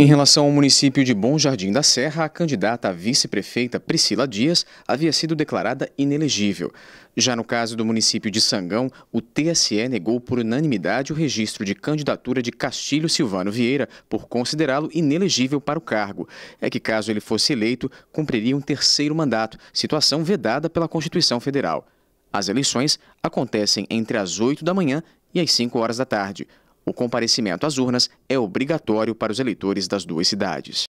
Em relação ao município de Bom Jardim da Serra, a candidata a vice-prefeita Priscila Dias havia sido declarada inelegível. Já no caso do município de Sangão, o TSE negou por unanimidade o registro de candidatura de Castilho Silvano Vieira por considerá-lo inelegível para o cargo. É que caso ele fosse eleito, cumpriria um terceiro mandato, situação vedada pela Constituição Federal. As eleições acontecem entre as 8 da manhã e as 5 horas da tarde. O comparecimento às urnas é obrigatório para os eleitores das duas cidades.